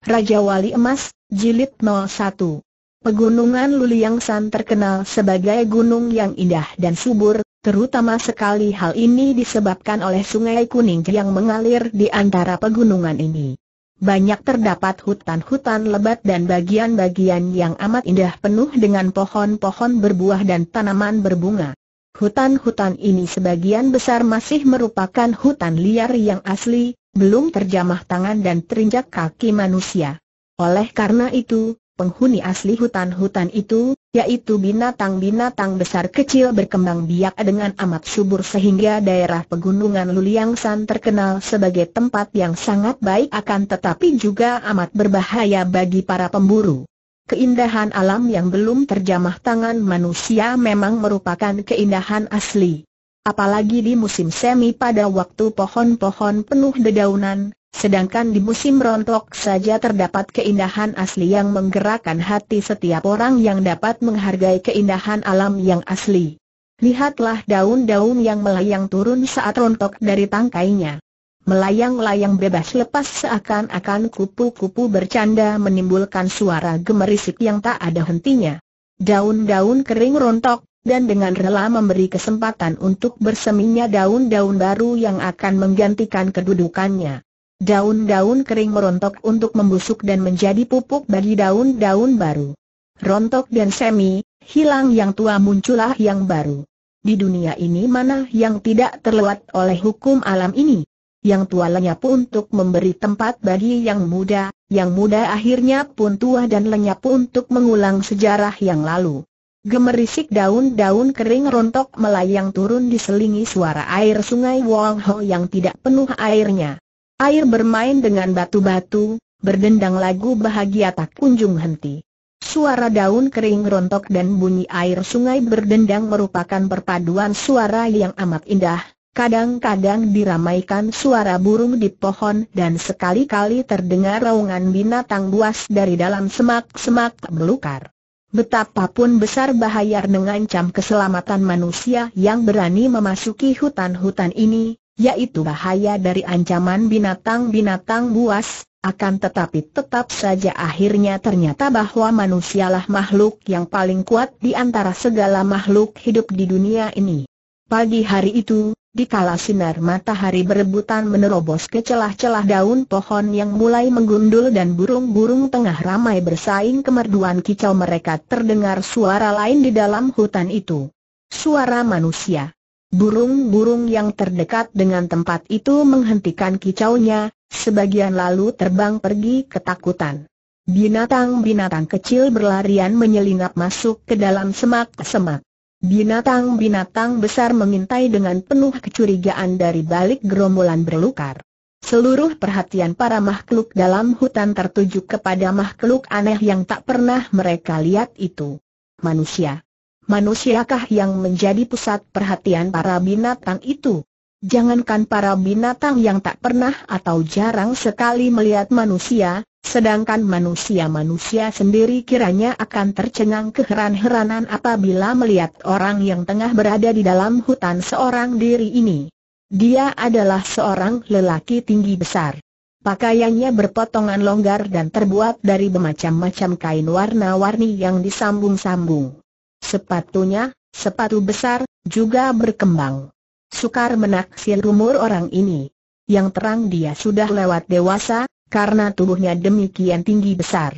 Raja Wali Emas, Jilid 01. Pegunungan Luliang San terkenal sebagai gunung yang indah dan subur, terutama sekali hal ini disebabkan oleh sungai kuning yang mengalir di antara pegunungan ini. Banyak terdapat hutan-hutan lebat dan bagian-bagian yang amat indah penuh dengan pohon-pohon berbuah dan tanaman berbunga. Hutan-hutan ini sebagian besar masih merupakan hutan liar yang asli, belum terjamah tangan dan terinjak kaki manusia. Oleh karena itu, penghuni asli hutan-hutan itu, yaitu binatang-binatang besar kecil berkembang biak dengan amat subur sehingga daerah pegunungan Luliangsan terkenal sebagai tempat yang sangat baik akan tetapi juga amat berbahaya bagi para pemburu. Keindahan alam yang belum terjamah tangan manusia memang merupakan keindahan asli. Apalagi di musim semi pada waktu pohon-pohon penuh dedaunan, sedangkan di musim rontok saja terdapat keindahan asli yang menggerakkan hati setiap orang yang dapat menghargai keindahan alam yang asli. Lihatlah daun-daun yang melayang turun saat rontok dari tangkainya. Melayang-layang bebas lepas seakan-akan kupu-kupu bercanda menimbulkan suara gemerisik yang tak ada hentinya. Daun-daun kering rontok, dan dengan rela memberi kesempatan untuk berseminya daun-daun baru yang akan menggantikan kedudukannya. Daun-daun kering merontok untuk membusuk dan menjadi pupuk bagi daun-daun baru. Rontok dan semi, hilang yang tua muncullah yang baru. Di dunia ini mana yang tidak terlewat oleh hukum alam ini? Yang tua lenyap untuk memberi tempat bagi yang muda, yang muda akhirnya pun tua dan lenyap untuk mengulang sejarah yang lalu. Gemerisik daun-daun kering rontok melayang turun diselingi suara air sungai Wong Ho yang tidak penuh airnya. Air bermain dengan batu-batu, berdendang lagu bahagia tak kunjung henti. Suara daun kering rontok dan bunyi air sungai berdendang merupakan perpaduan suara yang amat indah, kadang-kadang diramaikan suara burung di pohon dan sekali-kali terdengar raungan binatang buas dari dalam semak-semak belukar. Betapapun besar bahaya mengancam keselamatan manusia yang berani memasuki hutan-hutan ini, yaitu bahaya dari ancaman binatang-binatang buas, akan tetapi tetap saja akhirnya ternyata bahwa manusialah makhluk yang paling kuat di antara segala makhluk hidup di dunia ini. Pagi hari itu, di kala sinar matahari berebutan menerobos ke celah-celah daun pohon yang mulai menggundul dan burung-burung tengah ramai bersaing kemerduan kicau mereka terdengar suara lain di dalam hutan itu. Suara manusia. Burung-burung yang terdekat dengan tempat itu menghentikan kicaunya, sebagian lalu terbang pergi ketakutan. Binatang-binatang kecil berlarian menyelinap masuk ke dalam semak-semak. Binatang-binatang besar mengintai dengan penuh kecurigaan dari balik gerombolan berlukar. Seluruh perhatian para makhluk dalam hutan tertuju kepada makhluk aneh yang tak pernah mereka lihat itu. Manusia. Manusiakah yang menjadi pusat perhatian para binatang itu? Jangankan para binatang yang tak pernah atau jarang sekali melihat manusia, Sedangkan manusia-manusia sendiri kiranya akan tercengang keheran-heranan apabila melihat orang yang tengah berada di dalam hutan seorang diri ini. Dia adalah seorang lelaki tinggi besar. Pakaiannya berpotongan longgar dan terbuat dari bermacam-macam kain warna-warni yang disambung-sambung. Sepatunya, sepatu besar, juga berkembang. Sukar menaksir umur orang ini. Yang terang dia sudah lewat dewasa, karena tubuhnya demikian tinggi besar.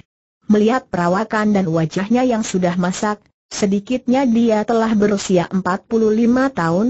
Melihat perawakan dan wajahnya yang sudah masak, sedikitnya dia telah berusia 45 tahun,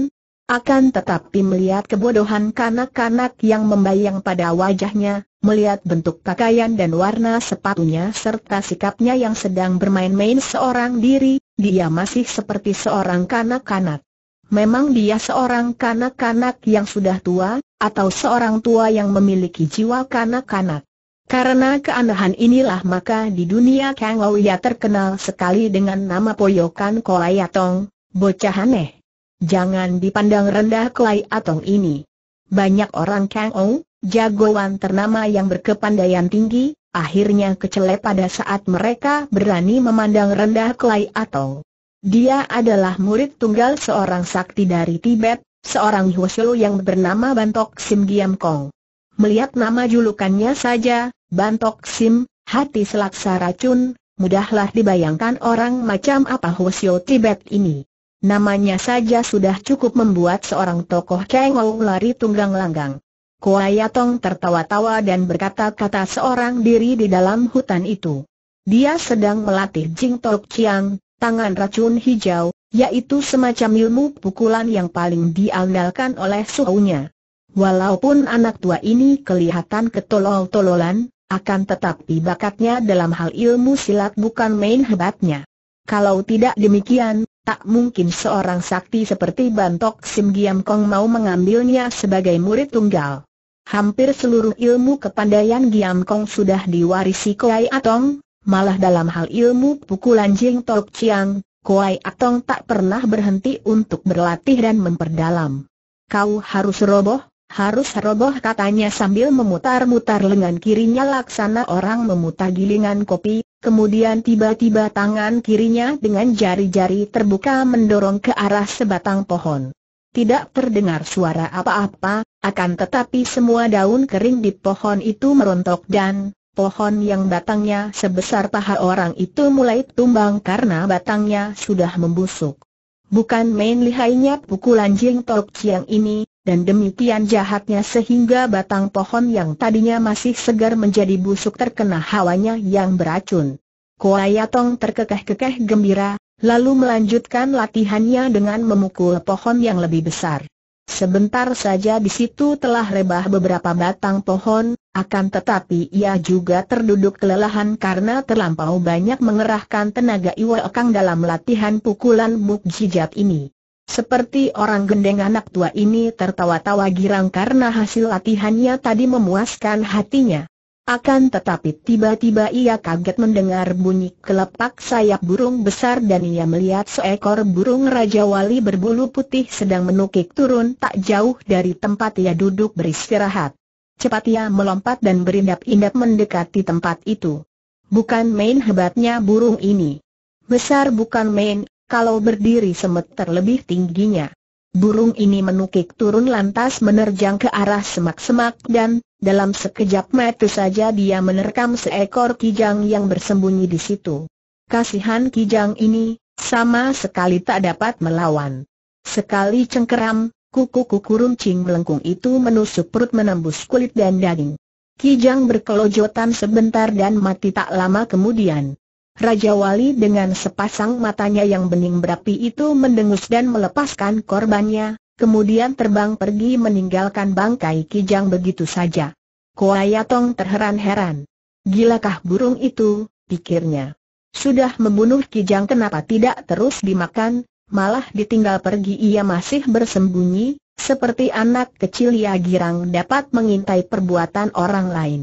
akan tetapi melihat kebodohan kanak-kanak yang membayang pada wajahnya, melihat bentuk pakaian dan warna sepatunya serta sikapnya yang sedang bermain-main seorang diri, dia masih seperti seorang kanak-kanak. Memang dia seorang kanak-kanak yang sudah tua, atau seorang tua yang memiliki jiwa kanak-kanak. Karena keanehan inilah maka di dunia Kang Ouya terkenal sekali dengan nama poyokan Kolai Atong, bocah aneh. Jangan dipandang rendah Kolai Atong ini. Banyak orang Kang Ou, jagoan ternama yang berkepandaian tinggi, akhirnya kecelep pada saat mereka berani memandang rendah Kolai Atong. Dia adalah murid tunggal seorang sakti dari Tibet, seorang Hwasyo yang bernama Bantok Sim Giam Kong. Melihat nama julukannya saja, Bantok Sim, hati selaksa racun, mudahlah dibayangkan orang macam apa Hwasyo Tibet ini. Namanya saja sudah cukup membuat seorang tokoh kengau lari tunggang langgang. Kuayatong tertawa-tawa dan berkata-kata seorang diri di dalam hutan itu. Dia sedang melatih Jing Tok Chiang, tangan racun hijau, yaitu semacam ilmu pukulan yang paling diandalkan oleh suhunya. Walaupun anak tua ini kelihatan ketolol-tololan, akan tetapi bakatnya dalam hal ilmu silat bukan main hebatnya. Kalau tidak demikian, tak mungkin seorang sakti seperti Bantok Sim Giam Kong mau mengambilnya sebagai murid tunggal. Hampir seluruh ilmu kepandaian Giam Kong sudah diwarisi Koyai Atong, malah dalam hal ilmu pukulan Jing Tok Chiang, Kuai Atong tak pernah berhenti untuk berlatih dan memperdalam. Kau harus roboh, harus roboh katanya sambil memutar-mutar lengan kirinya laksana orang memutar gilingan kopi, kemudian tiba-tiba tangan kirinya dengan jari-jari terbuka mendorong ke arah sebatang pohon. Tidak terdengar suara apa-apa, akan tetapi semua daun kering di pohon itu merontok dan pohon yang batangnya sebesar paha orang itu mulai tumbang karena batangnya sudah membusuk. Bukan main lihainya pukulan Jing Tok Chiang ini, dan demikian jahatnya sehingga batang pohon yang tadinya masih segar menjadi busuk terkena hawanya yang beracun. Yatong terkekeh-kekeh gembira, lalu melanjutkan latihannya dengan memukul pohon yang lebih besar. Sebentar saja di situ telah rebah beberapa batang pohon, akan tetapi ia juga terduduk kelelahan karena terlampau banyak mengerahkan tenaga Iwa Okang dalam latihan pukulan mukjizat ini. Seperti orang gendeng anak tua ini tertawa-tawa girang karena hasil latihannya tadi memuaskan hatinya. Akan tetapi tiba-tiba ia kaget mendengar bunyi kelepak sayap burung besar dan ia melihat seekor burung Raja Wali berbulu putih sedang menukik turun tak jauh dari tempat ia duduk beristirahat. Cepat ia melompat dan berindap-indap mendekati tempat itu. Bukan main hebatnya burung ini. Besar bukan main, kalau berdiri semeter lebih tingginya. Burung ini menukik turun lantas menerjang ke arah semak-semak dan dalam sekejap mata saja dia menerkam seekor kijang yang bersembunyi di situ. Kasihan kijang ini, sama sekali tak dapat melawan. Sekali cengkeram, kuku-kuku runcing melengkung itu menusuk perut menembus kulit dan daging. Kijang berkelojotan sebentar dan mati tak lama kemudian. Raja Wali dengan sepasang matanya yang bening berapi itu mendengus dan melepaskan korbannya, kemudian terbang pergi meninggalkan bangkai kijang begitu saja. Koayatong terheran-heran. Gilakah burung itu, pikirnya. Sudah membunuh kijang kenapa tidak terus dimakan, malah ditinggal pergi ia masih bersembunyi, seperti anak kecil ia girang dapat mengintai perbuatan orang lain.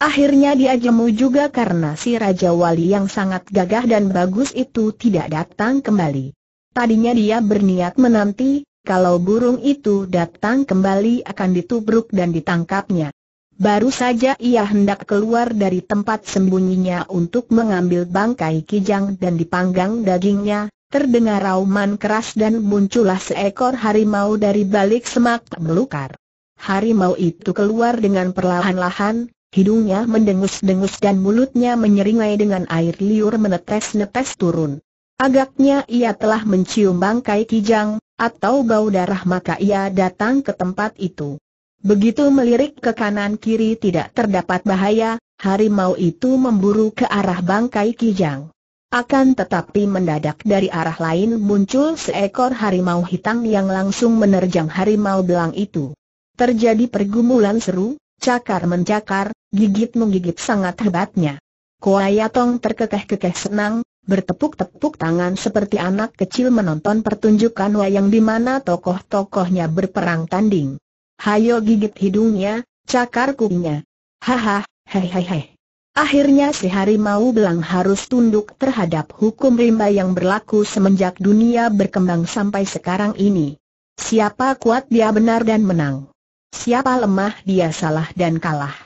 Akhirnya dia jemu juga karena si Raja Wali yang sangat gagah dan bagus itu tidak datang kembali. Tadinya dia berniat menanti, kalau burung itu datang kembali akan ditubruk dan ditangkapnya. Baru saja ia hendak keluar dari tempat sembunyinya untuk mengambil bangkai kijang dan dipanggang dagingnya, terdengar rauman keras dan muncullah seekor harimau dari balik semak belukar. Harimau itu keluar dengan perlahan-lahan, hidungnya mendengus-dengus dan mulutnya menyeringai dengan air liur menetes-netes turun. Agaknya ia telah mencium bangkai kijang, atau bau darah maka ia datang ke tempat itu. Begitu melirik ke kanan kiri tidak terdapat bahaya, harimau itu memburu ke arah bangkai kijang. Akan tetapi mendadak dari arah lain muncul seekor harimau hitam yang langsung menerjang harimau belang itu. Terjadi pergumulan seru, cakar mencakar, gigit menggigit sangat hebatnya. Koayatong terkekeh-kekeh senang, bertepuk-tepuk tangan seperti anak kecil menonton pertunjukan wayang di mana tokoh-tokohnya berperang tanding. Hayo gigit hidungnya, cakar kukunya. Haha, hehehe. Akhirnya si harimau belang harus tunduk terhadap hukum rimba yang berlaku semenjak dunia berkembang sampai sekarang ini. Siapa kuat dia benar dan menang. Siapa lemah dia salah dan kalah.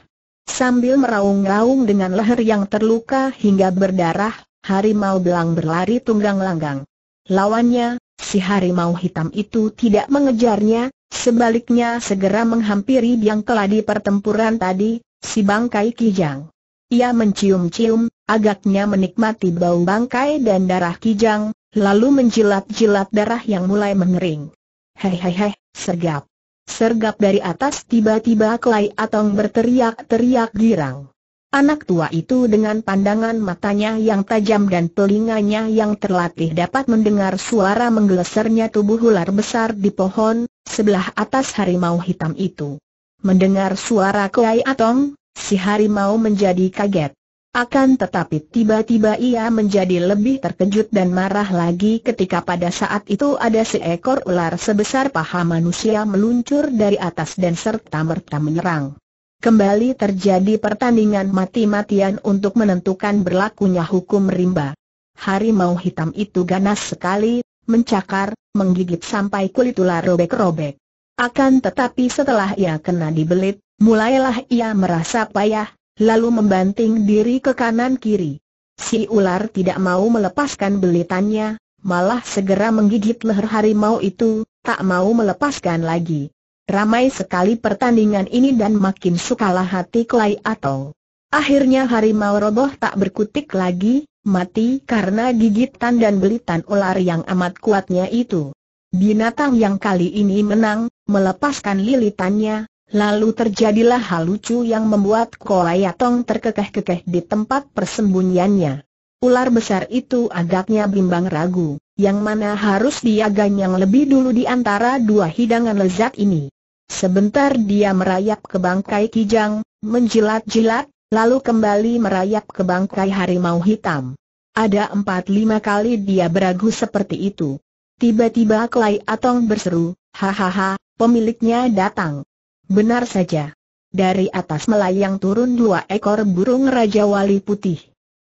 Sambil meraung-raung dengan leher yang terluka hingga berdarah, harimau belang berlari tunggang langgang. Lawannya, si harimau hitam itu tidak mengejarnya, sebaliknya segera menghampiri yang keladi pertempuran tadi, si bangkai kijang. Ia mencium-cium, agaknya menikmati bau bangkai dan darah kijang, lalu menjilat-jilat darah yang mulai mengering. Hei hei hei, sergap. Sergap dari atas tiba-tiba Klai Atong berteriak-teriak girang. Anak tua itu dengan pandangan matanya yang tajam dan telinganya yang terlatih dapat mendengar suara menggelesernya tubuh ular besar di pohon, sebelah atas harimau hitam itu. Mendengar suara Kuai Atong, si harimau menjadi kaget. Akan tetapi tiba-tiba ia menjadi lebih terkejut dan marah lagi ketika pada saat itu ada seekor ular sebesar paha manusia meluncur dari atas dan serta merta menyerang kembali terjadi pertandingan mati-matian untuk menentukan berlakunya hukum rimba. Harimau hitam itu ganas sekali, mencakar, menggigit sampai kulit ular robek-robek. Akan tetapi setelah ia kena dibelit, mulailah ia merasa payah, lalu membanting diri ke kanan kiri. Si ular tidak mau melepaskan belitannya, malah segera menggigit leher harimau itu, tak mau melepaskan lagi. Ramai sekali pertandingan ini dan makin sukalah hati Klai Atau. Akhirnya harimau roboh tak berkutik lagi, mati karena gigitan dan belitan ular yang amat kuatnya itu. Binatang yang kali ini menang, melepaskan lilitannya, lalu terjadilah hal lucu yang membuat Kolai terkekeh-kekeh di tempat persembunyiannya. Ular besar itu agaknya bimbang ragu, yang mana harus diaganya yang lebih dulu di antara dua hidangan lezat ini. Sebentar dia merayap ke bangkai kijang, menjilat-jilat, lalu kembali merayap ke bangkai harimau hitam. Ada empat lima kali dia beragu seperti itu. Tiba-tiba Klai Atong berseru, hahaha, pemiliknya datang. Benar saja. Dari atas melayang turun dua ekor burung Raja Wali Putih.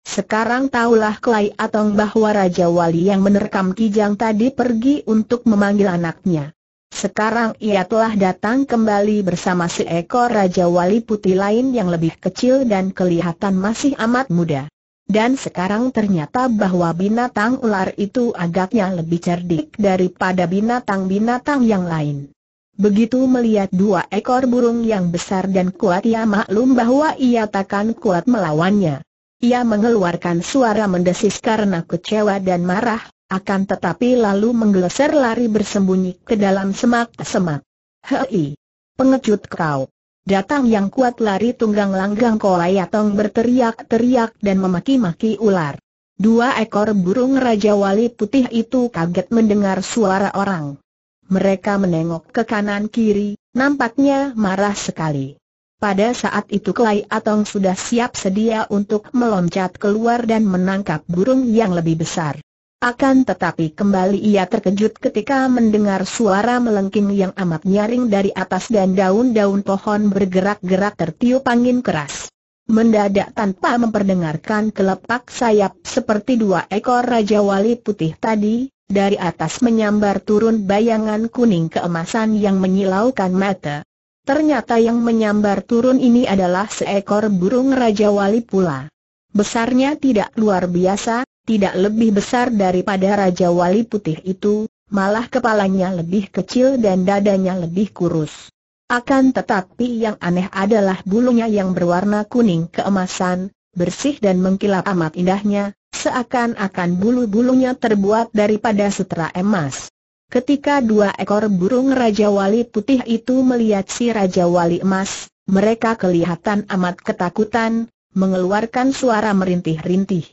Sekarang tahulah Klai Atong bahwa Raja Wali yang menerkam Kijang tadi pergi untuk memanggil anaknya. Sekarang ia telah datang kembali bersama seekor Raja Wali Putih lain yang lebih kecil dan kelihatan masih amat muda. Dan sekarang ternyata bahwa binatang ular itu agaknya lebih cerdik daripada binatang-binatang yang lain. Begitu melihat dua ekor burung yang besar dan kuat ia maklum bahwa ia takkan kuat melawannya. Ia mengeluarkan suara mendesis karena kecewa dan marah, akan tetapi lalu menggeser lari bersembunyi ke dalam semak-semak. Hei! Pengecut kau! Datang yang kuat lari tunggang langgang kolayatong berteriak-teriak dan memaki-maki ular. Dua ekor burung Raja Wali Putih itu kaget mendengar suara orang. Mereka menengok ke kanan kiri, nampaknya marah sekali. Pada saat itu Klay Atong sudah siap sedia untuk meloncat keluar dan menangkap burung yang lebih besar. Akan tetapi kembali ia terkejut ketika mendengar suara melengking yang amat nyaring dari atas dan daun-daun pohon bergerak-gerak tertiup angin keras. Mendadak tanpa memperdengarkan kelepak sayap seperti dua ekor Raja Wali Putih tadi, dari atas menyambar turun bayangan kuning keemasan yang menyilaukan mata. Ternyata yang menyambar turun ini adalah seekor burung Raja Wali pula. Besarnya tidak luar biasa, tidak lebih besar daripada Raja Wali Putih itu, malah kepalanya lebih kecil dan dadanya lebih kurus. Akan tetapi yang aneh adalah bulunya yang berwarna kuning keemasan, bersih dan mengkilap amat indahnya, seakan-akan bulu-bulunya terbuat daripada sutra emas. Ketika dua ekor burung Raja Wali Putih itu melihat si Raja Wali Emas, mereka kelihatan amat ketakutan, mengeluarkan suara merintih-rintih.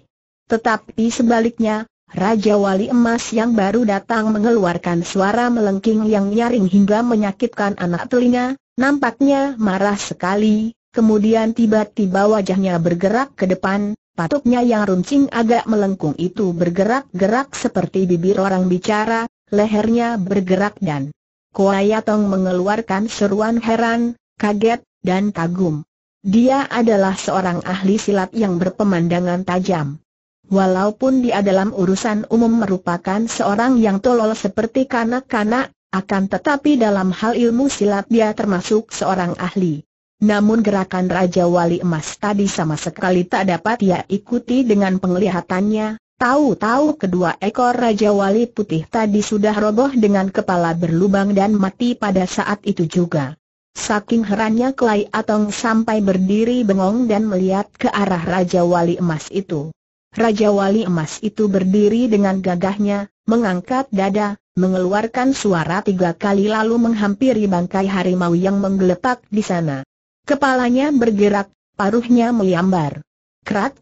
Tetapi sebaliknya, Raja Wali Emas yang baru datang mengeluarkan suara melengking yang nyaring hingga menyakitkan anak telinga, nampaknya marah sekali, kemudian tiba-tiba wajahnya bergerak ke depan, patuknya yang runcing agak melengkung itu bergerak-gerak seperti bibir orang bicara, lehernya bergerak dan Kuayatong mengeluarkan seruan heran, kaget, dan kagum. Dia adalah seorang ahli silat yang berpemandangan tajam. Walaupun dia dalam urusan umum merupakan seorang yang tolol seperti kanak-kanak, akan tetapi dalam hal ilmu silat dia termasuk seorang ahli. Namun gerakan Raja Wali Emas tadi sama sekali tak dapat ia ikuti dengan penglihatannya, tahu-tahu kedua ekor Raja Wali Putih tadi sudah roboh dengan kepala berlubang dan mati pada saat itu juga. Saking herannya Klai Atong sampai berdiri bengong dan melihat ke arah Raja Wali Emas itu. Raja Wali Emas itu berdiri dengan gagahnya, mengangkat dada, mengeluarkan suara tiga kali lalu menghampiri bangkai harimau yang menggeletak di sana. Kepalanya bergerak, paruhnya menyambar. Krak!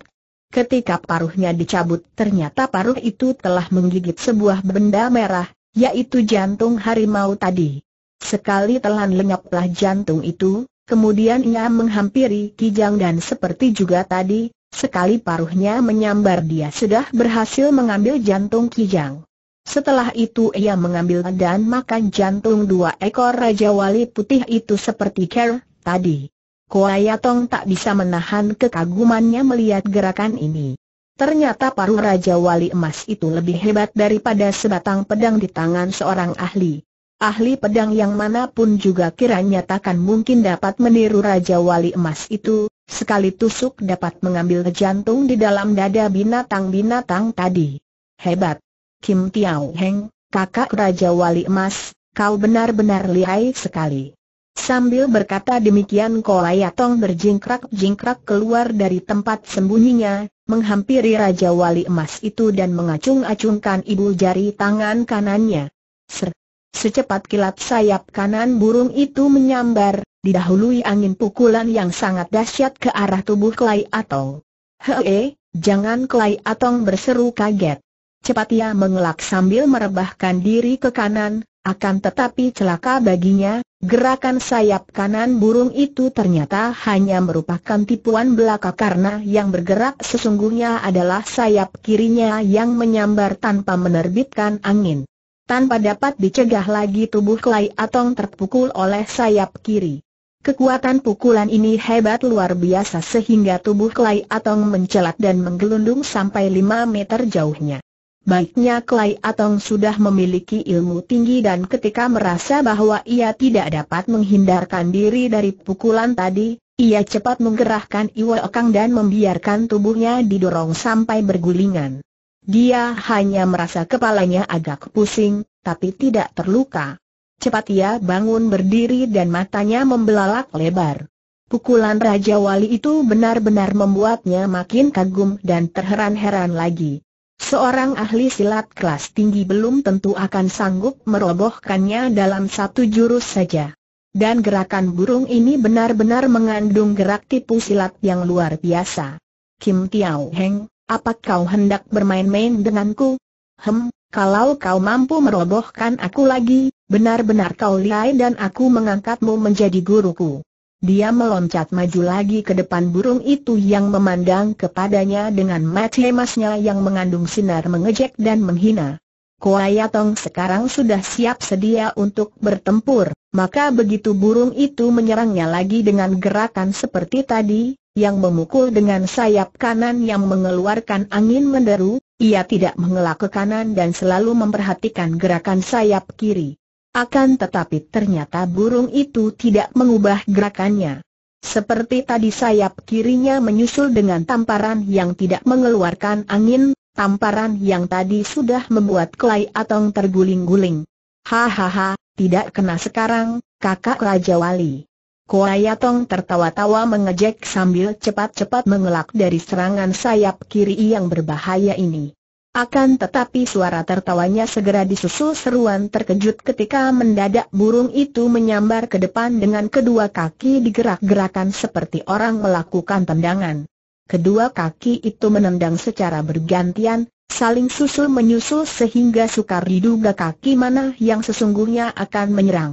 Ketika paruhnya dicabut ternyata paruh itu telah menggigit sebuah benda merah, yaitu jantung harimau tadi. Sekali telan lenyaplah jantung itu, kemudian ia menghampiri Kijang dan seperti juga tadi, Sekali paruhnya menyambar dia sudah berhasil mengambil jantung Kijang. Setelah itu ia mengambil dan makan jantung dua ekor Raja Wali Putih itu seperti ker. tadi. Koayatong tak bisa menahan kekagumannya melihat gerakan ini. Ternyata paruh Raja Wali Emas itu lebih hebat daripada sebatang pedang di tangan seorang ahli. Ahli pedang yang manapun juga kiranya takkan mungkin dapat meniru Raja Wali Emas itu, sekali tusuk dapat mengambil jantung di dalam dada binatang-binatang tadi. Hebat! Kim Tiao Heng, kakak Raja Wali Emas, kau benar-benar lihai sekali. Sambil berkata demikian Kolayatong berjingkrak-jingkrak keluar dari tempat sembunyinya, menghampiri Raja Wali Emas itu dan mengacung-acungkan ibu jari tangan kanannya. Ser, Secepat kilat sayap kanan burung itu menyambar, didahului angin pukulan yang sangat dahsyat ke arah tubuh Klai Atong. Hee, jangan Klai Atong berseru kaget. Cepat ia mengelak sambil merebahkan diri ke kanan, akan tetapi celaka baginya, gerakan sayap kanan burung itu ternyata hanya merupakan tipuan belaka karena yang bergerak sesungguhnya adalah sayap kirinya yang menyambar tanpa menerbitkan angin. Tanpa dapat dicegah lagi tubuh Klai Atong terpukul oleh sayap kiri. Kekuatan pukulan ini hebat luar biasa sehingga tubuh Klai Atong mencelat dan menggelundung sampai 5 meter jauhnya. Baiknya Klai Atong sudah memiliki ilmu tinggi dan ketika merasa bahwa ia tidak dapat menghindarkan diri dari pukulan tadi, ia cepat menggerahkan Iwo Okang dan membiarkan tubuhnya didorong sampai bergulingan. Dia hanya merasa kepalanya agak pusing, tapi tidak terluka. Cepat ia bangun berdiri dan matanya membelalak lebar. Pukulan Raja Wali itu benar-benar membuatnya makin kagum dan terheran-heran lagi. Seorang ahli silat kelas tinggi belum tentu akan sanggup merobohkannya dalam satu jurus saja. Dan gerakan burung ini benar-benar mengandung gerak tipu silat yang luar biasa. Kim Tiao Heng, apa kau hendak bermain-main denganku? Hem, kalau kau mampu merobohkan aku lagi, benar-benar kau lihai dan aku mengangkatmu menjadi guruku. Dia meloncat maju lagi ke depan burung itu yang memandang kepadanya dengan mata emasnya yang mengandung sinar mengejek dan menghina. Koayatong sekarang sudah siap sedia untuk bertempur, maka begitu burung itu menyerangnya lagi dengan gerakan seperti tadi, yang memukul dengan sayap kanan yang mengeluarkan angin menderu, ia tidak mengelak ke kanan dan selalu memperhatikan gerakan sayap kiri. Akan tetapi ternyata burung itu tidak mengubah gerakannya. Seperti tadi sayap kirinya menyusul dengan tamparan yang tidak mengeluarkan angin, tamparan yang tadi sudah membuat Klai Atong terguling-guling. Hahaha, tidak kena sekarang, kakak Raja Wali. Koayatong tertawa-tawa mengejek sambil cepat-cepat mengelak dari serangan sayap kiri yang berbahaya ini. Akan tetapi suara tertawanya segera disusul seruan terkejut ketika mendadak burung itu menyambar ke depan dengan kedua kaki digerak-gerakan seperti orang melakukan tendangan. Kedua kaki itu menendang secara bergantian, saling susul-menyusul sehingga sukar diduga kaki mana yang sesungguhnya akan menyerang.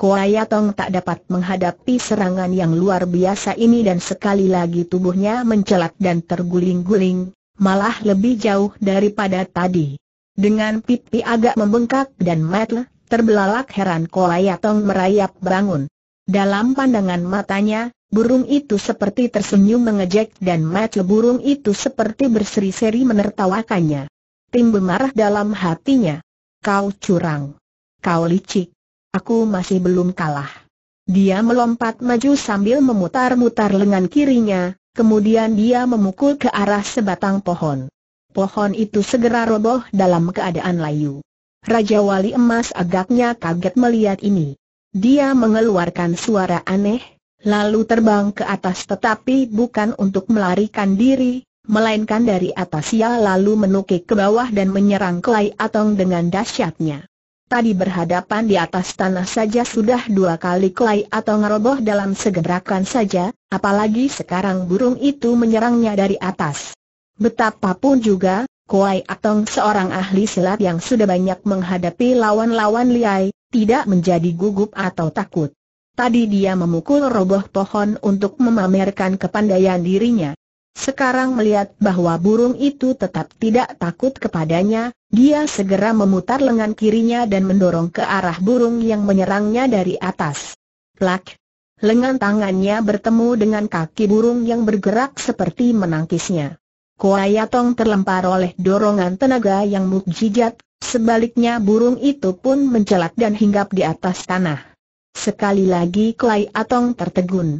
Koayatong tak dapat menghadapi serangan yang luar biasa ini dan sekali lagi tubuhnya mencelat dan terguling-guling, malah lebih jauh daripada tadi. Dengan pipi agak membengkak dan metel, terbelalak heran Koayatong merayap bangun. Dalam pandangan matanya, burung itu seperti tersenyum mengejek dan metel burung itu seperti berseri-seri menertawakannya. Timbul marah dalam hatinya. Kau curang. Kau licik. Aku masih belum kalah. Dia melompat maju sambil memutar-mutar lengan kirinya, kemudian dia memukul ke arah sebatang pohon. Pohon itu segera roboh dalam keadaan layu. Raja Wali Emas agaknya kaget melihat ini. Dia mengeluarkan suara aneh, lalu terbang ke atas tetapi bukan untuk melarikan diri, melainkan dari atas ia lalu menukik ke bawah dan menyerang Kelai Atong dengan dahsyatnya. Tadi berhadapan di atas tanah saja sudah dua kali kelai atau ngeroboh dalam segerakan saja, apalagi sekarang burung itu menyerangnya dari atas. Betapapun juga, Kuai Atong seorang ahli silat yang sudah banyak menghadapi lawan-lawan liai, tidak menjadi gugup atau takut. Tadi dia memukul roboh pohon untuk memamerkan kepandaian dirinya. Sekarang melihat bahwa burung itu tetap tidak takut kepadanya, dia segera memutar lengan kirinya dan mendorong ke arah burung yang menyerangnya dari atas. Plak! Lengan tangannya bertemu dengan kaki burung yang bergerak seperti menangkisnya. Tong terlempar oleh dorongan tenaga yang mukjizat, sebaliknya burung itu pun mencelat dan hinggap di atas tanah. Sekali lagi Tong tertegun.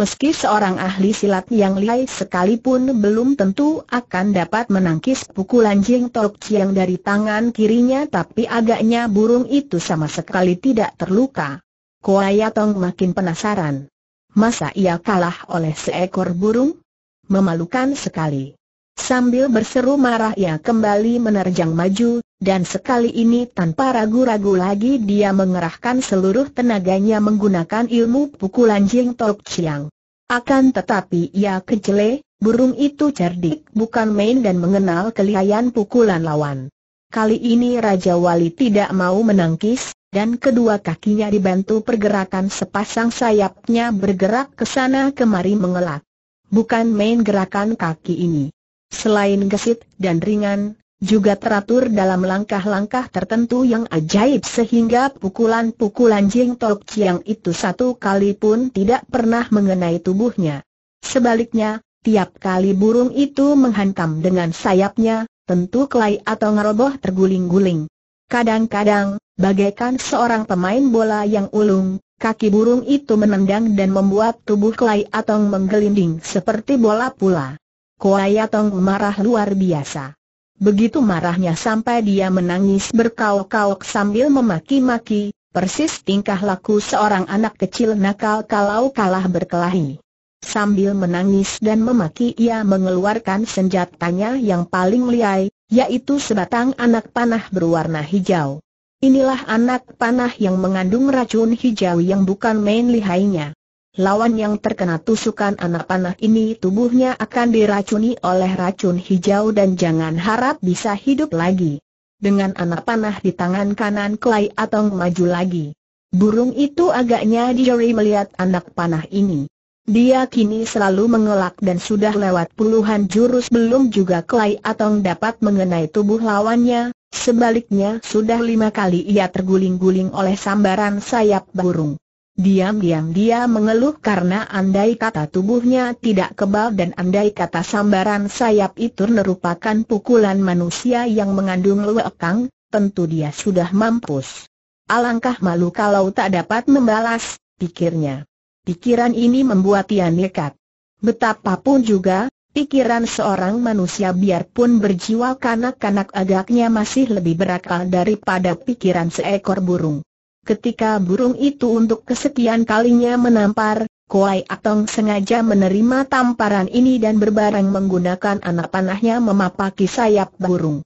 Meski seorang ahli silat yang lihai sekalipun belum tentu akan dapat menangkis pukulan Jing Tok Chiang dari tangan kirinya tapi agaknya burung itu sama sekali tidak terluka. Koaya Tong makin penasaran. Masa ia kalah oleh seekor burung? Memalukan sekali. Sambil berseru marah ia kembali menerjang maju, dan sekali ini tanpa ragu-ragu lagi dia mengerahkan seluruh tenaganya menggunakan ilmu pukulan Jing Tok Chiang. Akan tetapi ia kecele, burung itu cerdik bukan main dan mengenal kelihayan pukulan lawan. Kali ini Raja Wali tidak mau menangkis, dan kedua kakinya dibantu pergerakan sepasang sayapnya bergerak ke sana kemari mengelak. Bukan main gerakan kaki ini. Selain gesit dan ringan, juga teratur dalam langkah-langkah tertentu yang ajaib sehingga pukulan-pukulan Jing Tok Chiang itu satu kali pun tidak pernah mengenai tubuhnya. Sebaliknya, tiap kali burung itu menghantam dengan sayapnya, tentu kelai atau ngeroboh terguling-guling. Kadang-kadang, bagaikan seorang pemain bola yang ulung, kaki burung itu menendang dan membuat tubuh kelai atau menggelinding seperti bola pula. Koayatong marah luar biasa. Begitu marahnya sampai dia menangis berkauk-kauk sambil memaki-maki, persis tingkah laku seorang anak kecil nakal kalau kalah berkelahi. Sambil menangis dan memaki ia mengeluarkan senjatanya yang paling liai, yaitu sebatang anak panah berwarna hijau. Inilah anak panah yang mengandung racun hijau yang bukan main lihainya lawan yang terkena tusukan anak panah ini tubuhnya akan diracuni oleh racun hijau dan jangan harap bisa hidup lagi. Dengan anak panah di tangan kanan Clay, atau maju lagi. Burung itu agaknya dijeri melihat anak panah ini. Dia kini selalu mengelak dan sudah lewat puluhan jurus belum juga Clay atau dapat mengenai tubuh lawannya, sebaliknya sudah lima kali ia terguling-guling oleh sambaran sayap burung. Diam-diam dia mengeluh karena andai kata tubuhnya tidak kebal dan andai kata sambaran sayap itu merupakan pukulan manusia yang mengandung lekang, tentu dia sudah mampus. Alangkah malu kalau tak dapat membalas, pikirnya. Pikiran ini membuat ia nekat. Betapapun juga, pikiran seorang manusia biarpun berjiwa kanak-kanak agaknya masih lebih berakal daripada pikiran seekor burung. Ketika burung itu untuk kesekian kalinya menampar, Kuai Atong sengaja menerima tamparan ini dan berbareng menggunakan anak panahnya memapaki sayap burung.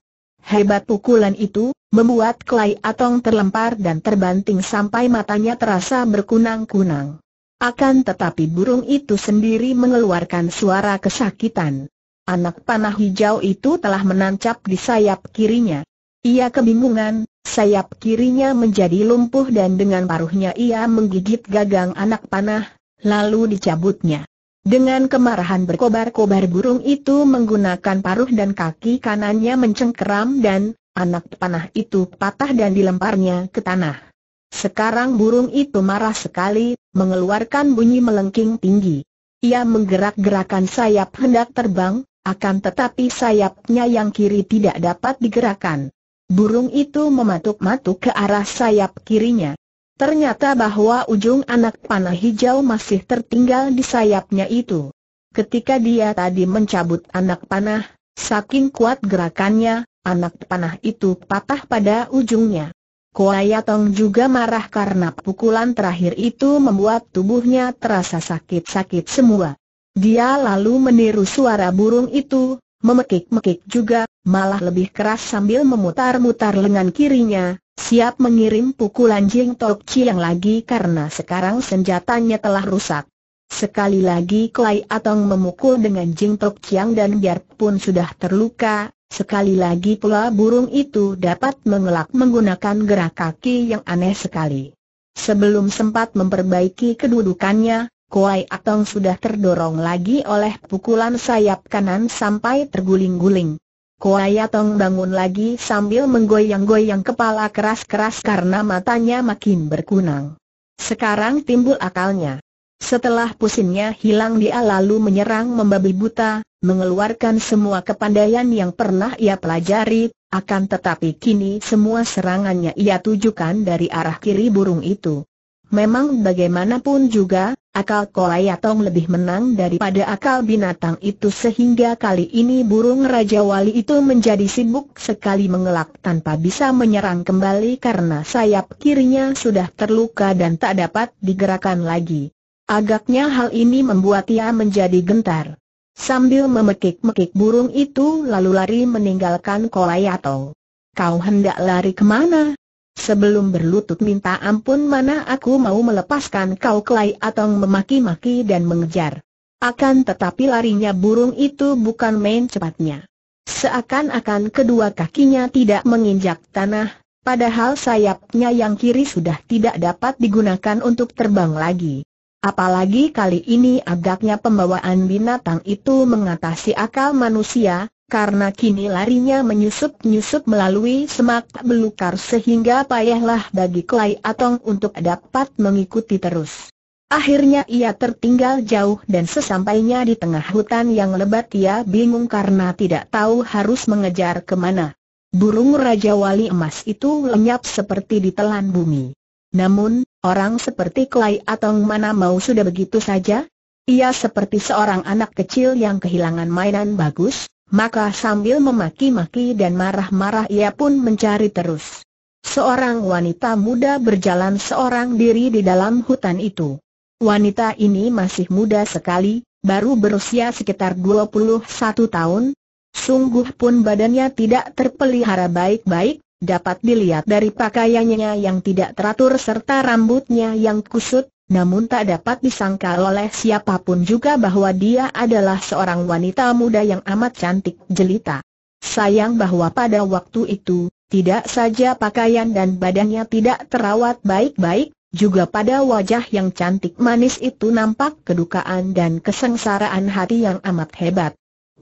Hebat pukulan itu, membuat Kuai Atong terlempar dan terbanting sampai matanya terasa berkunang-kunang. Akan tetapi burung itu sendiri mengeluarkan suara kesakitan. Anak panah hijau itu telah menancap di sayap kirinya. Ia kebingungan, sayap kirinya menjadi lumpuh dan dengan paruhnya ia menggigit gagang anak panah, lalu dicabutnya. Dengan kemarahan berkobar-kobar burung itu menggunakan paruh dan kaki kanannya mencengkeram dan anak panah itu patah dan dilemparnya ke tanah. Sekarang burung itu marah sekali, mengeluarkan bunyi melengking tinggi. Ia menggerak-gerakan sayap hendak terbang, akan tetapi sayapnya yang kiri tidak dapat digerakkan burung itu mematuk-matuk ke arah sayap kirinya. Ternyata bahwa ujung anak panah hijau masih tertinggal di sayapnya itu. Ketika dia tadi mencabut anak panah, saking kuat gerakannya, anak panah itu patah pada ujungnya. Koayatong juga marah karena pukulan terakhir itu membuat tubuhnya terasa sakit-sakit semua. Dia lalu meniru suara burung itu, memekik-mekik juga, malah lebih keras sambil memutar-mutar lengan kirinya, siap mengirim pukulan Jing Tok yang lagi karena sekarang senjatanya telah rusak. Sekali lagi Klai Atong memukul dengan Jing Tok Chiang dan biarpun sudah terluka, sekali lagi pula burung itu dapat mengelak menggunakan gerak kaki yang aneh sekali. Sebelum sempat memperbaiki kedudukannya, Kuai Atong sudah terdorong lagi oleh pukulan sayap kanan sampai terguling-guling. Kuai Atong bangun lagi sambil menggoyang-goyang kepala keras-keras karena matanya makin berkunang. Sekarang timbul akalnya. Setelah pusingnya hilang dia lalu menyerang membabi buta, mengeluarkan semua kepandaian yang pernah ia pelajari, akan tetapi kini semua serangannya ia tujukan dari arah kiri burung itu. Memang bagaimanapun juga, Akal kolayatong lebih menang daripada akal binatang itu sehingga kali ini burung Raja Wali itu menjadi sibuk sekali mengelak tanpa bisa menyerang kembali karena sayap kirinya sudah terluka dan tak dapat digerakkan lagi. Agaknya hal ini membuat ia menjadi gentar. Sambil memekik-mekik burung itu lalu lari meninggalkan kolayatong. Kau hendak lari kemana? Sebelum berlutut minta ampun mana aku mau melepaskan kau Kelai atau memaki-maki dan mengejar. Akan tetapi larinya burung itu bukan main cepatnya. Seakan-akan kedua kakinya tidak menginjak tanah, padahal sayapnya yang kiri sudah tidak dapat digunakan untuk terbang lagi. Apalagi kali ini agaknya pembawaan binatang itu mengatasi akal manusia, karena kini larinya menyusup-nyusup melalui semak belukar sehingga payahlah bagi Klai Atong untuk dapat mengikuti terus. Akhirnya ia tertinggal jauh dan sesampainya di tengah hutan yang lebat ia bingung karena tidak tahu harus mengejar kemana. Burung Raja Wali Emas itu lenyap seperti ditelan bumi. Namun, orang seperti Klai Atong mana mau sudah begitu saja? Ia seperti seorang anak kecil yang kehilangan mainan bagus, maka sambil memaki-maki dan marah-marah ia pun mencari terus. Seorang wanita muda berjalan seorang diri di dalam hutan itu. Wanita ini masih muda sekali, baru berusia sekitar 21 tahun. Sungguh pun badannya tidak terpelihara baik-baik, dapat dilihat dari pakaiannya yang tidak teratur serta rambutnya yang kusut, namun tak dapat disangka oleh siapapun juga bahwa dia adalah seorang wanita muda yang amat cantik jelita. Sayang bahwa pada waktu itu, tidak saja pakaian dan badannya tidak terawat baik-baik, juga pada wajah yang cantik manis itu nampak kedukaan dan kesengsaraan hati yang amat hebat.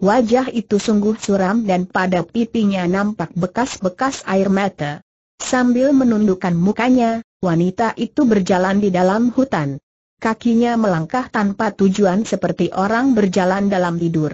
Wajah itu sungguh suram dan pada pipinya nampak bekas-bekas air mata. Sambil menundukkan mukanya, wanita itu berjalan di dalam hutan. Kakinya melangkah tanpa tujuan seperti orang berjalan dalam tidur.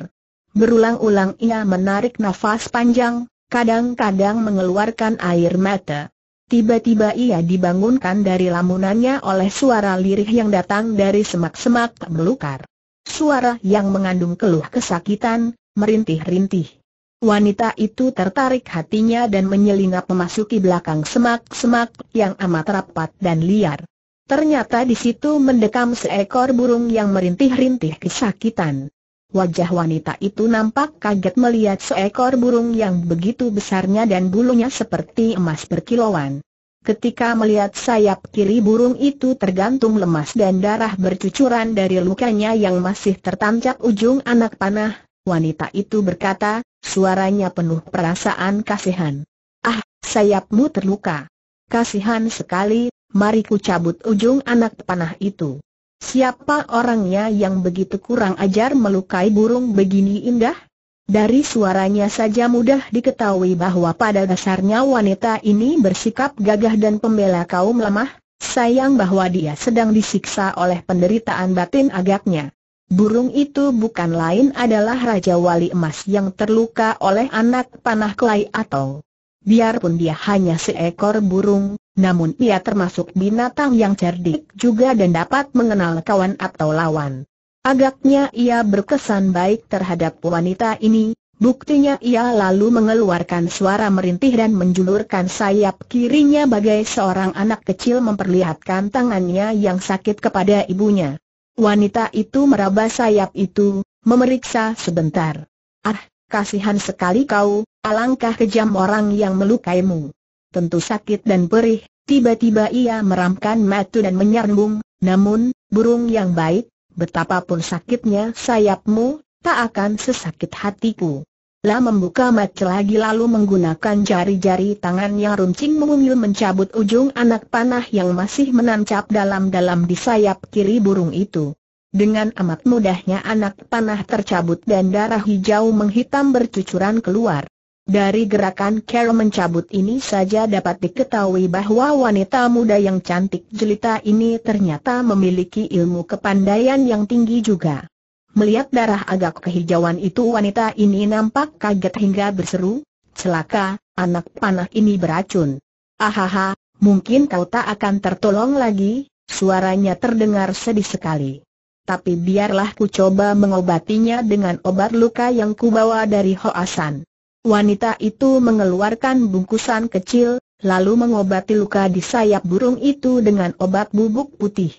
Berulang-ulang ia menarik nafas panjang, kadang-kadang mengeluarkan air mata. Tiba-tiba ia dibangunkan dari lamunannya oleh suara lirih yang datang dari semak-semak belukar. Suara yang mengandung keluh kesakitan, merintih-rintih. Wanita itu tertarik hatinya dan menyelinap memasuki belakang semak-semak yang amat rapat dan liar. Ternyata di situ mendekam seekor burung yang merintih-rintih kesakitan. Wajah wanita itu nampak kaget melihat seekor burung yang begitu besarnya dan bulunya seperti emas berkilauan. Ketika melihat sayap kiri burung itu tergantung lemas dan darah bercucuran dari lukanya yang masih tertancap ujung anak panah, wanita itu berkata, Suaranya penuh perasaan kasihan. Ah, sayapmu terluka. Kasihan sekali, mari ku cabut ujung anak panah itu. Siapa orangnya yang begitu kurang ajar melukai burung begini indah? Dari suaranya saja mudah diketahui bahwa pada dasarnya wanita ini bersikap gagah dan pembela kaum lemah, sayang bahwa dia sedang disiksa oleh penderitaan batin agaknya. Burung itu bukan lain adalah Raja Wali Emas yang terluka oleh anak panah Klai atau Biarpun dia hanya seekor burung, namun ia termasuk binatang yang cerdik juga dan dapat mengenal kawan atau lawan. Agaknya ia berkesan baik terhadap wanita ini, buktinya ia lalu mengeluarkan suara merintih dan menjulurkan sayap kirinya bagai seorang anak kecil memperlihatkan tangannya yang sakit kepada ibunya. Wanita itu meraba sayap itu, memeriksa sebentar. Ah, kasihan sekali kau, alangkah kejam orang yang melukaimu. Tentu sakit dan perih, tiba-tiba ia meramkan mata dan menyambung, namun, burung yang baik, betapapun sakitnya sayapmu, tak akan sesakit hatiku. La membuka mata lagi lalu menggunakan jari-jari tangan yang runcing mungil mencabut ujung anak panah yang masih menancap dalam-dalam di sayap kiri burung itu. Dengan amat mudahnya anak panah tercabut dan darah hijau menghitam bercucuran keluar. Dari gerakan Carol mencabut ini saja dapat diketahui bahwa wanita muda yang cantik jelita ini ternyata memiliki ilmu kepandaian yang tinggi juga. Melihat darah agak kehijauan itu wanita ini nampak kaget hingga berseru, celaka, anak panah ini beracun. Ahaha, mungkin kau tak akan tertolong lagi, suaranya terdengar sedih sekali. Tapi biarlah ku coba mengobatinya dengan obat luka yang kubawa dari Hoasan. Wanita itu mengeluarkan bungkusan kecil, lalu mengobati luka di sayap burung itu dengan obat bubuk putih.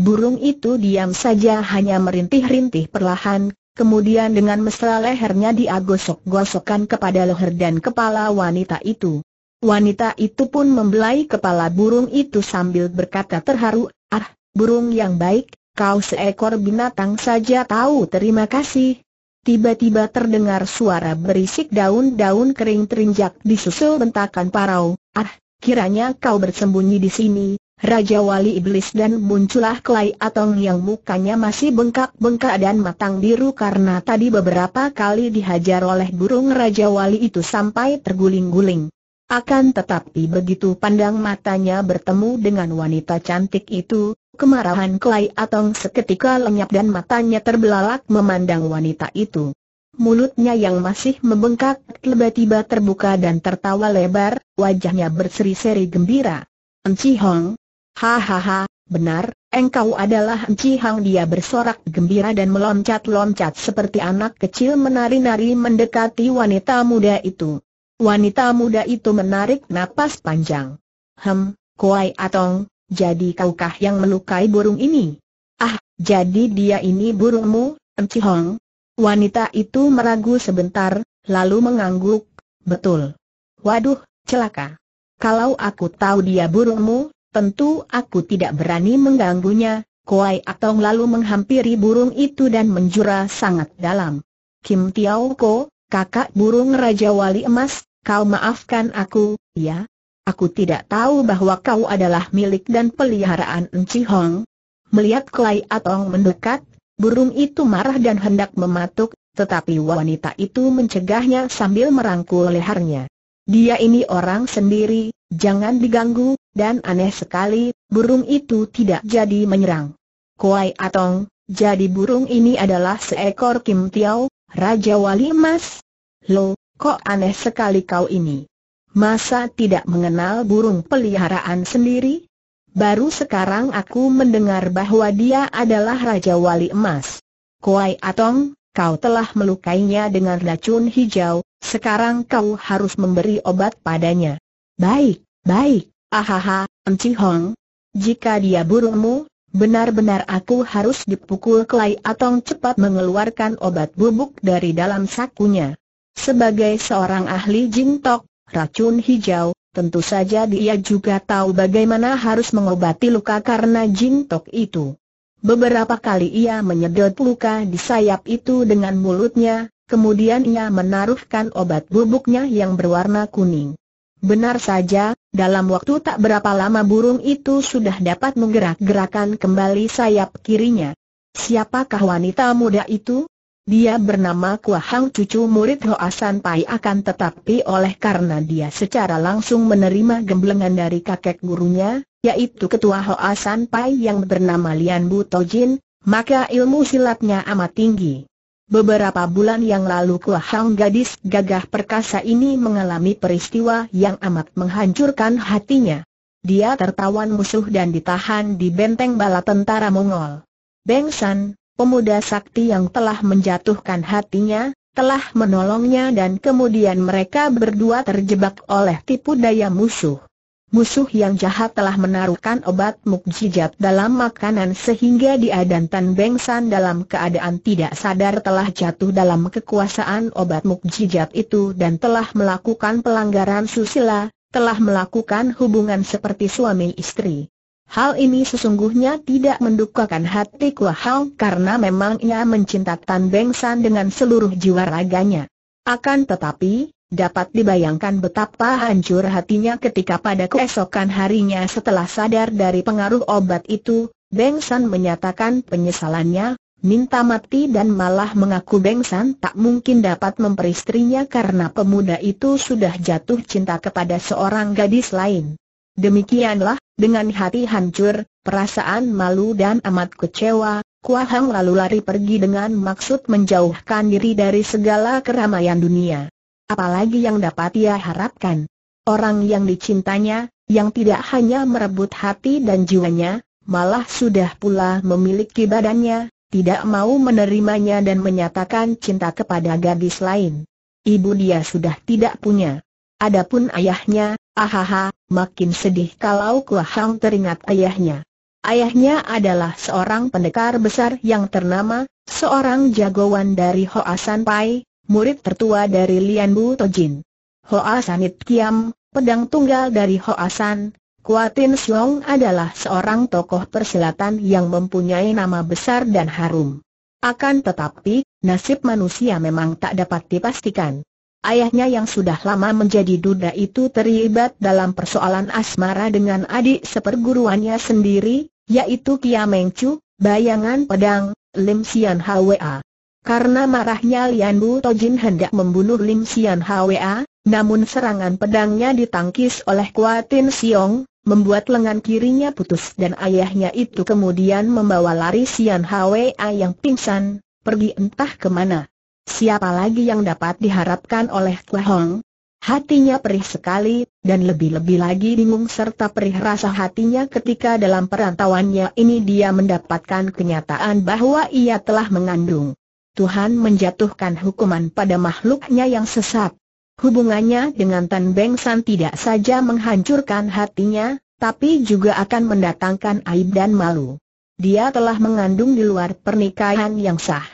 Burung itu diam saja hanya merintih-rintih perlahan, kemudian dengan mesra lehernya dia gosok-gosokkan kepada leher dan kepala wanita itu. Wanita itu pun membelai kepala burung itu sambil berkata terharu, Ah, burung yang baik, kau seekor binatang saja tahu terima kasih. Tiba-tiba terdengar suara berisik daun-daun kering terinjak disusul bentakan parau, Ah, kiranya kau bersembunyi di sini, Raja Wali Iblis dan muncullah Klai Atong yang mukanya masih bengkak-bengkak dan matang biru karena tadi beberapa kali dihajar oleh burung Raja Wali itu sampai terguling-guling. Akan tetapi begitu pandang matanya bertemu dengan wanita cantik itu, kemarahan Klai Atong seketika lenyap dan matanya terbelalak memandang wanita itu. Mulutnya yang masih membengkak tiba-tiba terbuka dan tertawa lebar, wajahnya berseri-seri gembira. Enci Hong, Hahaha, benar, engkau adalah Enci Hang dia bersorak gembira dan meloncat-loncat seperti anak kecil menari-nari mendekati wanita muda itu. Wanita muda itu menarik napas panjang. Hem, Kuai Atong, jadi kaukah yang melukai burung ini? Ah, jadi dia ini burungmu, Enci Hong? Wanita itu meragu sebentar, lalu mengangguk, betul. Waduh, celaka. Kalau aku tahu dia burungmu, tentu aku tidak berani mengganggunya, Kuai Atong lalu menghampiri burung itu dan menjura sangat dalam. Kim Tiao Ko, kakak burung Raja Wali Emas, kau maafkan aku, ya? Aku tidak tahu bahwa kau adalah milik dan peliharaan Enci Hong. Melihat Kuai Atong mendekat, burung itu marah dan hendak mematuk, tetapi wanita itu mencegahnya sambil merangkul lehernya. Dia ini orang sendiri, jangan diganggu, dan aneh sekali, burung itu tidak jadi menyerang. Kuai Atong, jadi burung ini adalah seekor Kim Tiao, Raja Wali Emas? Lo, kok aneh sekali kau ini? Masa tidak mengenal burung peliharaan sendiri? Baru sekarang aku mendengar bahwa dia adalah Raja Wali Emas. Kuai Atong, kau telah melukainya dengan racun hijau, sekarang kau harus memberi obat padanya. Baik, baik, ahaha, Enci Hong. Jika dia burungmu, benar-benar aku harus dipukul Kelai atau cepat mengeluarkan obat bubuk dari dalam sakunya. Sebagai seorang ahli jintok, racun hijau, tentu saja dia juga tahu bagaimana harus mengobati luka karena jintok itu. Beberapa kali ia menyedot luka di sayap itu dengan mulutnya, Kemudian ia menaruhkan obat bubuknya yang berwarna kuning. Benar saja, dalam waktu tak berapa lama burung itu sudah dapat menggerak-gerakan kembali sayap kirinya. Siapakah wanita muda itu? Dia bernama Kuahang cucu murid Hoasan Pai akan tetapi oleh karena dia secara langsung menerima gemblengan dari kakek gurunya, yaitu ketua Hoasan Pai yang bernama Lian Bu Tojin, maka ilmu silatnya amat tinggi. Beberapa bulan yang lalu Kuahang gadis gagah perkasa ini mengalami peristiwa yang amat menghancurkan hatinya. Dia tertawan musuh dan ditahan di benteng bala tentara Mongol. Beng San, pemuda sakti yang telah menjatuhkan hatinya, telah menolongnya dan kemudian mereka berdua terjebak oleh tipu daya musuh. Musuh yang jahat telah menaruhkan obat mukjizat dalam makanan sehingga dia dan Tan Beng San dalam keadaan tidak sadar telah jatuh dalam kekuasaan obat mukjizat itu dan telah melakukan pelanggaran susila, telah melakukan hubungan seperti suami istri. Hal ini sesungguhnya tidak mendukakan hati Kua Hau karena memang ia mencinta Tan Beng San dengan seluruh jiwa raganya. Akan tetapi, Dapat dibayangkan betapa hancur hatinya ketika pada keesokan harinya setelah sadar dari pengaruh obat itu, Beng San menyatakan penyesalannya, minta mati dan malah mengaku Beng San tak mungkin dapat memperistrinya karena pemuda itu sudah jatuh cinta kepada seorang gadis lain. Demikianlah, dengan hati hancur, perasaan malu dan amat kecewa, Kua Hang lalu lari pergi dengan maksud menjauhkan diri dari segala keramaian dunia. Apalagi yang dapat ia harapkan? Orang yang dicintanya, yang tidak hanya merebut hati dan jiwanya, malah sudah pula memiliki badannya, tidak mau menerimanya dan menyatakan cinta kepada gadis lain. Ibu dia sudah tidak punya. Adapun ayahnya, ahaha, makin sedih kalau Kuahang teringat ayahnya. Ayahnya adalah seorang pendekar besar yang ternama, seorang jagoan dari Hoa pai murid tertua dari Lian Bu Tojin. Hoa Sanit Kiam, pedang tunggal dari Hoa San, Kuatin Siong adalah seorang tokoh persilatan yang mempunyai nama besar dan harum. Akan tetapi, nasib manusia memang tak dapat dipastikan. Ayahnya yang sudah lama menjadi duda itu terlibat dalam persoalan asmara dengan adik seperguruannya sendiri, yaitu Kia Mengcu, bayangan pedang, Lim Sian Hwa. Karena marahnya Lian Bu Tojin hendak membunuh Lim Sian Hwa, namun serangan pedangnya ditangkis oleh Kuatin Siong, membuat lengan kirinya putus dan ayahnya itu kemudian membawa lari Sian Hwa yang pingsan, pergi entah kemana. Siapa lagi yang dapat diharapkan oleh Kuahong? Hong? Hatinya perih sekali, dan lebih-lebih lagi bingung serta perih rasa hatinya ketika dalam perantauannya ini dia mendapatkan kenyataan bahwa ia telah mengandung Tuhan menjatuhkan hukuman pada makhluknya yang sesat. Hubungannya dengan Tan Beng San tidak saja menghancurkan hatinya, tapi juga akan mendatangkan aib dan malu. Dia telah mengandung di luar pernikahan yang sah.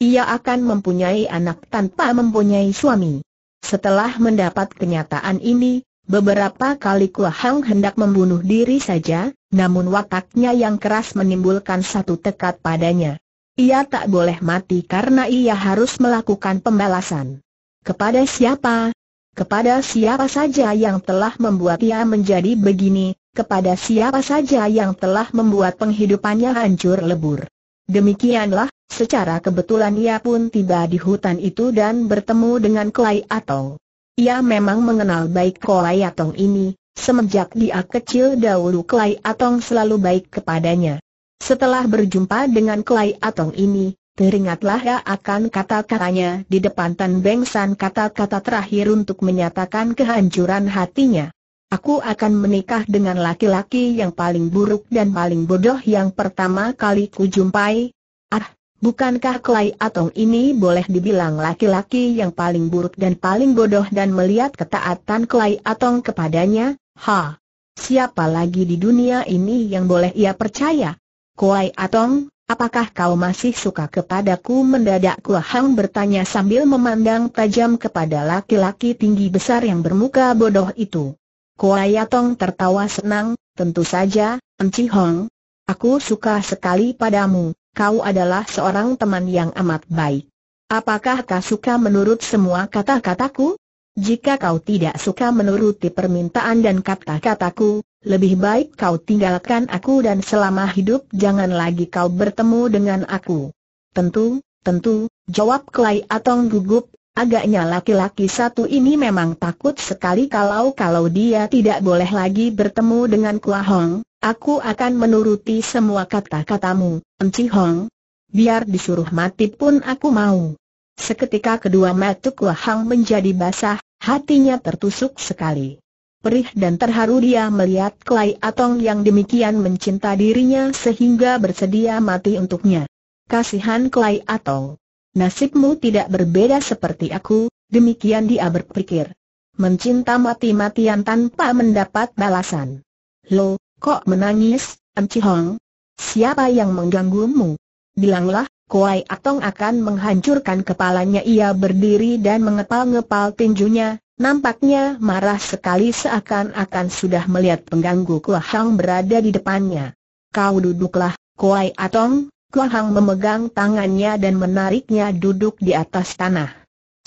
Ia akan mempunyai anak tanpa mempunyai suami. Setelah mendapat kenyataan ini, Beberapa kali Kua Hang hendak membunuh diri saja, namun wataknya yang keras menimbulkan satu tekad padanya. Ia tak boleh mati karena ia harus melakukan pembalasan. Kepada siapa? Kepada siapa saja yang telah membuat ia menjadi begini, kepada siapa saja yang telah membuat penghidupannya hancur lebur. Demikianlah, secara kebetulan ia pun tiba di hutan itu dan bertemu dengan Kolai Atong. Ia memang mengenal baik Kolai Atong ini, semenjak dia kecil dahulu Kolai Atong selalu baik kepadanya. Setelah berjumpa dengan Klai Atong ini, teringatlah ya akan kata-katanya di depan Tan Beng San kata-kata terakhir untuk menyatakan kehancuran hatinya. Aku akan menikah dengan laki-laki yang paling buruk dan paling bodoh yang pertama kali kujumpai. Ah, bukankah Klai Atong ini boleh dibilang laki-laki yang paling buruk dan paling bodoh dan melihat ketaatan Klai Atong kepadanya? Ha! Siapa lagi di dunia ini yang boleh ia percaya? Kuai Atong, apakah kau masih suka kepadaku mendadak Kua Hang bertanya sambil memandang tajam kepada laki-laki tinggi besar yang bermuka bodoh itu. Kuai Atong tertawa senang, tentu saja, Enci Hong. Aku suka sekali padamu, kau adalah seorang teman yang amat baik. Apakah kau suka menurut semua kata-kataku? Jika kau tidak suka menuruti permintaan dan kata-kataku, lebih baik kau tinggalkan aku dan selama hidup jangan lagi kau bertemu dengan aku. Tentu, tentu, jawab Klai Atong gugup, agaknya laki-laki satu ini memang takut sekali kalau-kalau dia tidak boleh lagi bertemu dengan Kua Hong, aku akan menuruti semua kata-katamu, Enci Hong. Biar disuruh mati pun aku mau. Seketika kedua mata Kua Hong menjadi basah, hatinya tertusuk sekali. Perih dan terharu dia melihat Klai Atong yang demikian mencinta dirinya sehingga bersedia mati untuknya. Kasihan Klai Atong. Nasibmu tidak berbeda seperti aku, demikian dia berpikir. Mencinta mati-matian tanpa mendapat balasan. Lo, kok menangis, Emci Hong? Siapa yang mengganggumu? Bilanglah, Klay Atong akan menghancurkan kepalanya ia berdiri dan mengepal-ngepal tinjunya, Nampaknya marah sekali seakan-akan sudah melihat pengganggu Hang berada di depannya. Kau duduklah, Kuai Atong, Hang memegang tangannya dan menariknya duduk di atas tanah.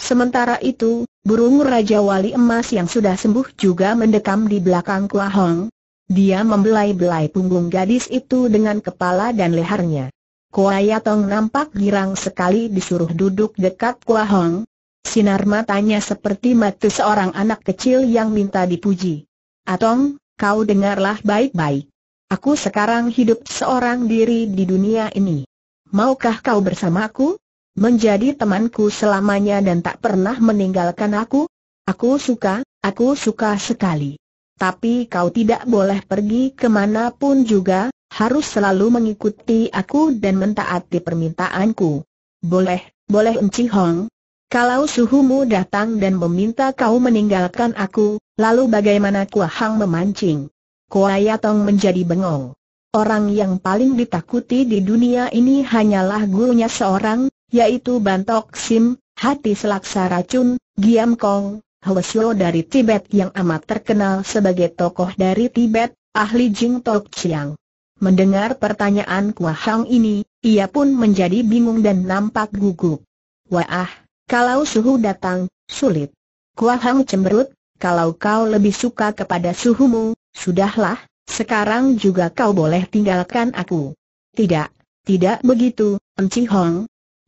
Sementara itu, burung Raja Wali Emas yang sudah sembuh juga mendekam di belakang Hang. Dia membelai-belai punggung gadis itu dengan kepala dan lehernya. Kuai Atong nampak girang sekali disuruh duduk dekat Hang. Sinar matanya seperti mata seorang anak kecil yang minta dipuji. Atong, kau dengarlah baik-baik. Aku sekarang hidup seorang diri di dunia ini. Maukah kau bersamaku? Menjadi temanku selamanya dan tak pernah meninggalkan aku? Aku suka, aku suka sekali. Tapi kau tidak boleh pergi kemanapun juga, harus selalu mengikuti aku dan mentaati permintaanku. Boleh, boleh Enci Hong, kalau suhumu datang dan meminta kau meninggalkan aku, lalu bagaimana Kuahang memancing? Tong menjadi bengong. Orang yang paling ditakuti di dunia ini hanyalah gurunya seorang, yaitu Bantok Sim, hati selaksa racun, Giam Kong, Hwasyo dari Tibet yang amat terkenal sebagai tokoh dari Tibet, ahli Jing Tok Chiang. Mendengar pertanyaan Kuahang ini, ia pun menjadi bingung dan nampak gugup. Wah, kalau suhu datang, sulit. Hang cemberut, kalau kau lebih suka kepada suhumu, sudahlah, sekarang juga kau boleh tinggalkan aku. Tidak, tidak begitu, Enci Hong.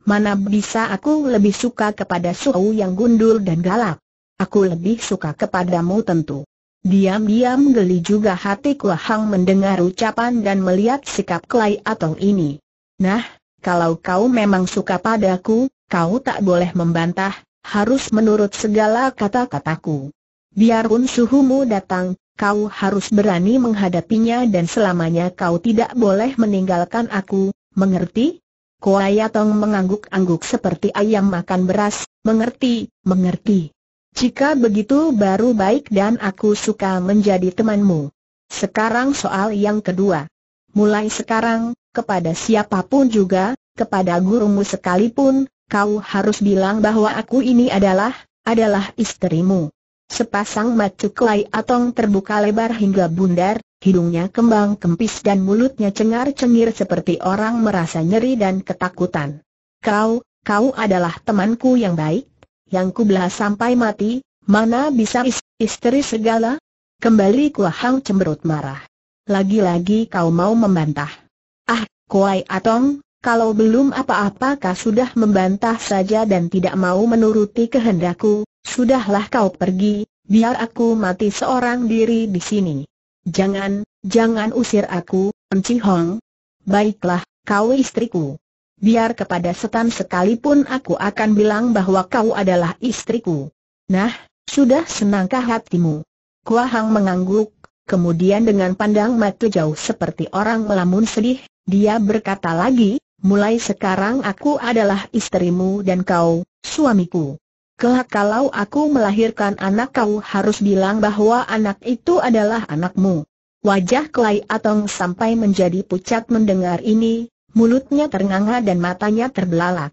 Mana bisa aku lebih suka kepada suhu yang gundul dan galak. Aku lebih suka kepadamu tentu. Diam-diam geli juga hati Hang mendengar ucapan dan melihat sikap Klai atau ini. Nah, kalau kau memang suka padaku, kau tak boleh membantah, harus menurut segala kata-kataku. Biarpun suhumu datang, kau harus berani menghadapinya dan selamanya kau tidak boleh meninggalkan aku, mengerti? Koayatong mengangguk-angguk seperti ayam makan beras, mengerti, mengerti. Jika begitu baru baik dan aku suka menjadi temanmu. Sekarang soal yang kedua. Mulai sekarang, kepada siapapun juga, kepada gurumu sekalipun, kau harus bilang bahwa aku ini adalah, adalah istrimu. Sepasang macu kelai atong terbuka lebar hingga bundar, hidungnya kembang kempis dan mulutnya cengar-cengir seperti orang merasa nyeri dan ketakutan. Kau, kau adalah temanku yang baik, yang kubelah sampai mati, mana bisa is istri segala? Kembali Kuahang cemberut marah. Lagi-lagi kau mau membantah. Ah, Kuai Atong, kalau belum apa-apakah sudah membantah saja dan tidak mau menuruti kehendakku, sudahlah kau pergi, biar aku mati seorang diri di sini. Jangan, jangan usir aku, Enci Hong. Baiklah, kau istriku. Biar kepada setan sekalipun aku akan bilang bahwa kau adalah istriku. Nah, sudah senangkah hatimu? Kua Hang mengangguk, Kemudian dengan pandang mata jauh seperti orang melamun sedih, dia berkata lagi, mulai sekarang aku adalah istrimu dan kau, suamiku. Kelak kalau aku melahirkan anak kau harus bilang bahwa anak itu adalah anakmu. Wajah Klai Atong sampai menjadi pucat mendengar ini, mulutnya ternganga dan matanya terbelalak.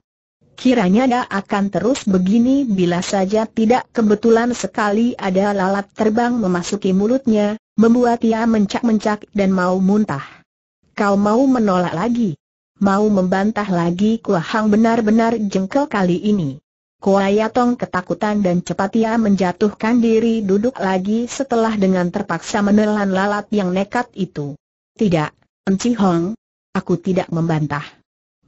Kiranya dia akan terus begini bila saja tidak kebetulan sekali ada lalat terbang memasuki mulutnya, membuat ia mencak-mencak dan mau muntah. Kau mau menolak lagi? mau membantah lagi Kua Hang benar-benar jengkel kali ini. Kua Yatong ketakutan dan cepat ia menjatuhkan diri duduk lagi setelah dengan terpaksa menelan lalat yang nekat itu. Tidak, Enci Hong. Aku tidak membantah.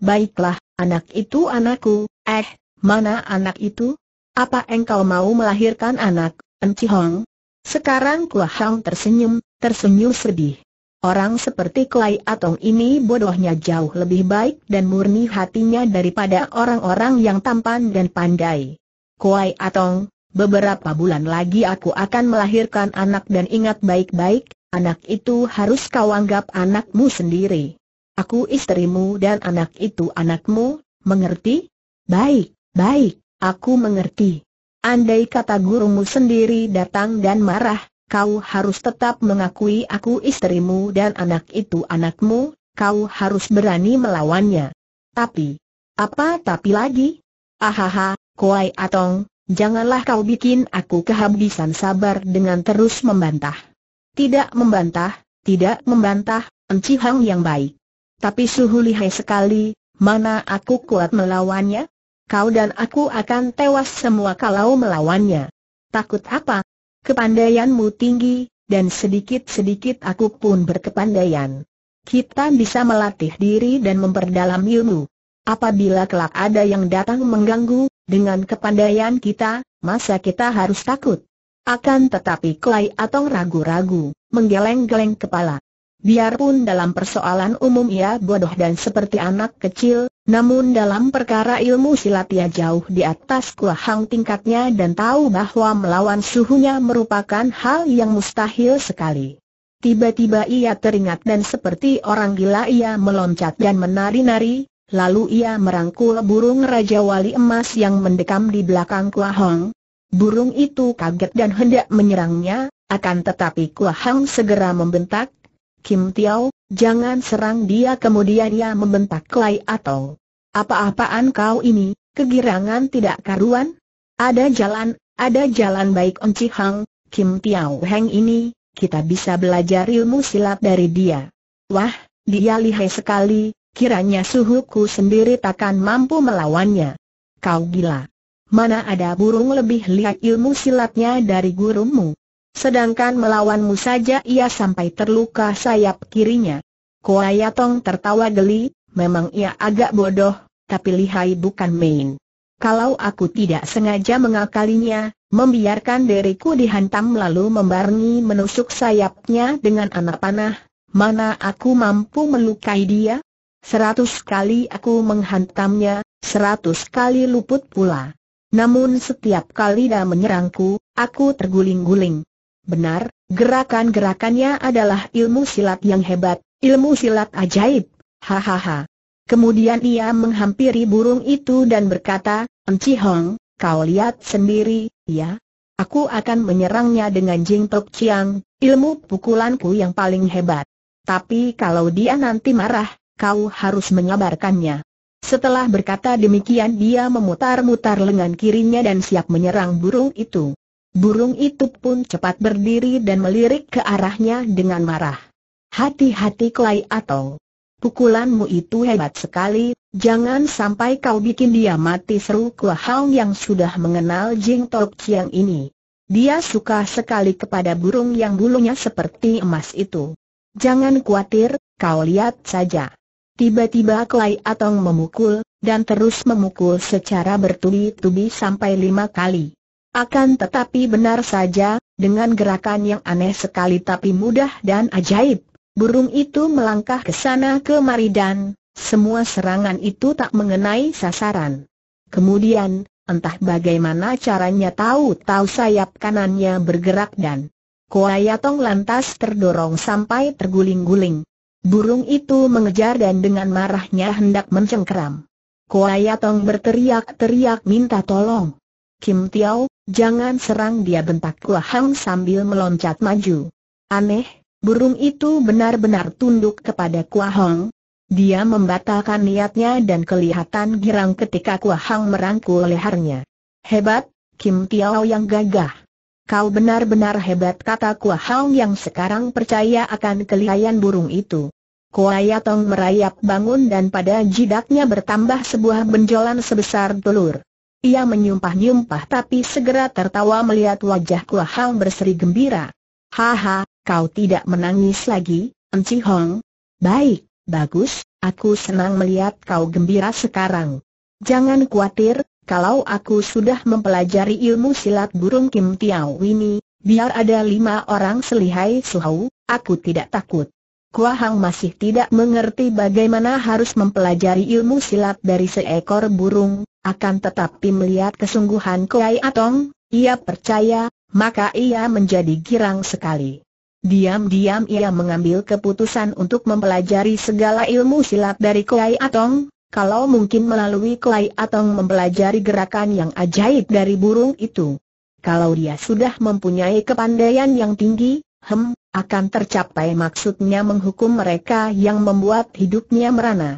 Baiklah, anak itu anakku, eh, mana anak itu? Apa engkau mau melahirkan anak, Enci Hong? Sekarang Kua Hang tersenyum, tersenyum sedih. Orang seperti Klai Atong ini bodohnya jauh lebih baik dan murni hatinya daripada orang-orang yang tampan dan pandai. Klai Atong, beberapa bulan lagi aku akan melahirkan anak dan ingat baik-baik, anak itu harus kau anggap anakmu sendiri. Aku istrimu dan anak itu anakmu, mengerti? Baik, baik, aku mengerti. Andai kata gurumu sendiri datang dan marah, kau harus tetap mengakui aku istrimu dan anak itu anakmu, kau harus berani melawannya. Tapi, apa tapi lagi? Ahaha, Kuai Atong, janganlah kau bikin aku kehabisan sabar dengan terus membantah. Tidak membantah, tidak membantah, Enci Hang yang baik. Tapi suhu lihai sekali, mana aku kuat melawannya? Kau dan aku akan tewas semua kalau melawannya. Takut apa? Kepandaianmu tinggi, dan sedikit-sedikit aku pun berkepandaian. Kita bisa melatih diri dan memperdalam ilmu. Apabila kelak ada yang datang mengganggu, dengan kepandaian kita, masa kita harus takut? Akan tetapi Klai Atong ragu-ragu, menggeleng-geleng kepala. Biarpun dalam persoalan umum ia bodoh dan seperti anak kecil, namun dalam perkara ilmu silat ia jauh di atas kuahang tingkatnya dan tahu bahwa melawan suhunya merupakan hal yang mustahil sekali. Tiba-tiba ia teringat dan seperti orang gila ia meloncat dan menari-nari, lalu ia merangkul burung Raja Wali Emas yang mendekam di belakang kuahang. Burung itu kaget dan hendak menyerangnya, akan tetapi kuahang segera membentak, Kim Tiao, jangan serang dia kemudian ia membentak Klai atau Apa-apaan kau ini, kegirangan tidak karuan? Ada jalan, ada jalan baik Om Chi Hang, Kim Tiao Heng ini, kita bisa belajar ilmu silat dari dia. Wah, dia lihai sekali, kiranya suhuku sendiri takkan mampu melawannya. Kau gila. Mana ada burung lebih lihat ilmu silatnya dari gurumu? Sedangkan melawanmu saja ia sampai terluka sayap kirinya. Tong tertawa geli, memang ia agak bodoh, tapi lihai bukan main. Kalau aku tidak sengaja mengakalinya, membiarkan diriku dihantam lalu membarengi menusuk sayapnya dengan anak panah, mana aku mampu melukai dia? Seratus kali aku menghantamnya, seratus kali luput pula. Namun setiap kali dia menyerangku, aku terguling-guling. Benar, gerakan-gerakannya adalah ilmu silat yang hebat, ilmu silat ajaib. Hahaha. Kemudian ia menghampiri burung itu dan berkata, Enci Hong, kau lihat sendiri, ya? Aku akan menyerangnya dengan Jing Tok Chiang, ilmu pukulanku yang paling hebat. Tapi kalau dia nanti marah, kau harus menyabarkannya. Setelah berkata demikian dia memutar-mutar lengan kirinya dan siap menyerang burung itu. Burung itu pun cepat berdiri dan melirik ke arahnya dengan marah. Hati-hati Klai Atong. Pukulanmu itu hebat sekali, jangan sampai kau bikin dia mati seru Kua Hong yang sudah mengenal Jing Tok Chiang ini. Dia suka sekali kepada burung yang bulunya seperti emas itu. Jangan khawatir, kau lihat saja. Tiba-tiba Klai Atong memukul, dan terus memukul secara bertubi-tubi sampai lima kali. Akan tetapi benar saja, dengan gerakan yang aneh sekali tapi mudah dan ajaib, burung itu melangkah ke sana kemari dan semua serangan itu tak mengenai sasaran. Kemudian, entah bagaimana caranya tahu-tahu sayap kanannya bergerak dan Tong lantas terdorong sampai terguling-guling. Burung itu mengejar dan dengan marahnya hendak mencengkeram. Tong berteriak-teriak minta tolong. Kim Tiao, Jangan serang dia bentak Hang sambil meloncat maju. Aneh, burung itu benar-benar tunduk kepada Hang. Dia membatalkan niatnya dan kelihatan girang ketika Hang merangkul lehernya. Hebat, Kim Tiao yang gagah. Kau benar-benar hebat kata Hang yang sekarang percaya akan kelihayan burung itu. Kuayatong merayap bangun dan pada jidatnya bertambah sebuah benjolan sebesar telur. Ia menyumpah-nyumpah tapi segera tertawa melihat wajah Kua Hang berseri gembira. Haha, kau tidak menangis lagi, Enci Hong. Baik, bagus, aku senang melihat kau gembira sekarang. Jangan khawatir, kalau aku sudah mempelajari ilmu silat burung Kim Tiao ini, biar ada lima orang selihai suhu, aku tidak takut. Kua Hang masih tidak mengerti bagaimana harus mempelajari ilmu silat dari seekor burung, akan tetapi melihat kesungguhan Kuai Atong, ia percaya, maka ia menjadi girang sekali. Diam-diam ia mengambil keputusan untuk mempelajari segala ilmu silat dari Kuai Atong, kalau mungkin melalui Kuai Atong mempelajari gerakan yang ajaib dari burung itu. Kalau dia sudah mempunyai kepandaian yang tinggi, hem, akan tercapai maksudnya menghukum mereka yang membuat hidupnya merana.